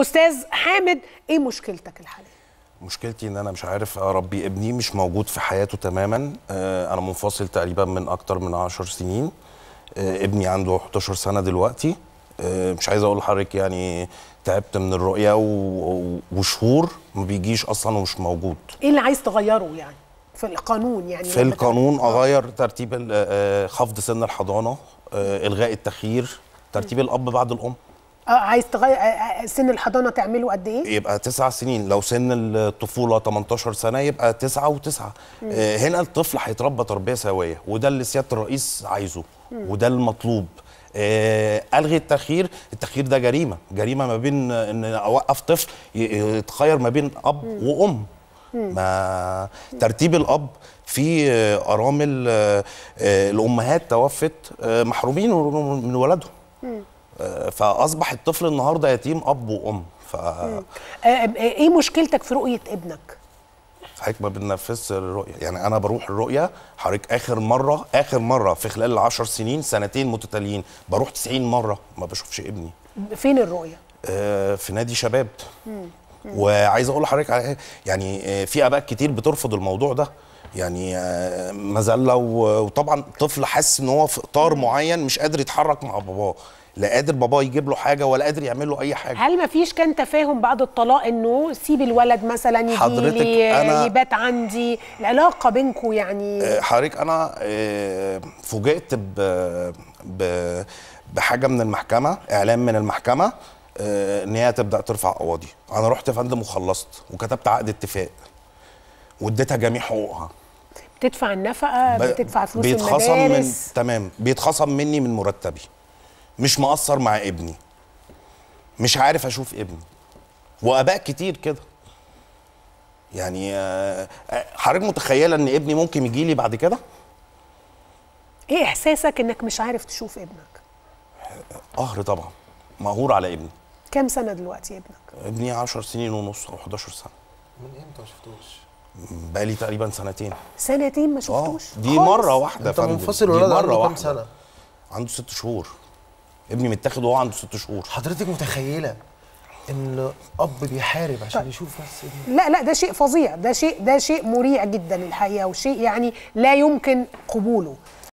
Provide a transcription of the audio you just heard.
استاذ حامد ايه مشكلتك الحاليه مشكلتي ان انا مش عارف اربي آه، ابني مش موجود في حياته تماما آه، انا منفصل تقريبا من اكتر من 10 سنين آه، ابني عنده 11 سنه دلوقتي مش عايز اقول لحضرتك يعني تعبت من الرؤيه وشهور ما بيجيش اصلا ومش موجود ايه اللي عايز تغيره يعني في القانون يعني في القانون اغير ترتيب خفض سن الحضانه الغاء التخيير ترتيب الاب بعد الام اه عايز تغير آه، آه، آه، سن الحضانه تعمله قد ايه؟ يبقى تسع سنين لو سن الطفوله 18 سنه يبقى تسعه وتسعه آه هنا الطفل هيتربى تربيه سويه وده اللي سياده الرئيس عايزه مم. وده المطلوب آه الغي التخيير التخيير ده جريمه جريمه ما بين ان اوقف طفل يتخير ما بين اب مم. وام ما ترتيب الاب في ارامل الامهات توفت محرومين من ولادهم فاصبح الطفل النهارده يتيم اب وام ف آه، آه، ايه مشكلتك في رؤيه ابنك حضرتك ما بننفذش الرؤيه يعني انا بروح الرؤيه حضرتك اخر مره اخر مره في خلال العشر سنين سنتين متتاليين بروح 90 مره ما بشوفش ابني فين الرؤيه آه في نادي شباب وعايز اقول لحضرتك إيه؟ يعني آه، في اباء كتير بترفض الموضوع ده يعني مذله وطبعا طفل حاسس ان هو في اطار معين مش قادر يتحرك مع باباه لا قادر باباه يجيب له حاجه ولا قادر يعمل له اي حاجه هل مفيش كان تفاهم بعد الطلاق انه سيب الولد مثلا يجي حضرتك آه، يبات عندي العلاقه بينكم يعني آه، حضرتك انا آه، فوجئت ب بحاجه من المحكمه اعلام من المحكمه ان هي تبدا ترفع قواضي انا رحت يا فندم وخلصت وكتبت عقد اتفاق واديتها جميع حقوقها بتدفع النفقه بتدفع فلوس بيتخصم المدارس من تمام بيتخصم مني من مرتبي مش مقصر مع ابني مش عارف اشوف ابني واباء كتير كده يعني آه، آه، حضرتك متخيله ان ابني ممكن يجي لي بعد كده ايه احساسك انك مش عارف تشوف ابنك قهر طبعا مقهور على ابني كم سنه دلوقتي ابنك ابني 10 سنين ونص او 11 سنه من امتى ما شفتوش بقالي تقريبا سنتين سنتين ما شفتوش آه. دي خلص. مره واحده انت منفصل ولا عنده كام سنه عنده ست شهور ابني متاخد وهو عنده ست شهور حضرتك متخيله ان اب بيحارب عشان طيب. يشوف بس إن... لا لا ده شيء فظيع ده شيء ده شيء مريع جدا الحقيقه وشيء يعني لا يمكن قبوله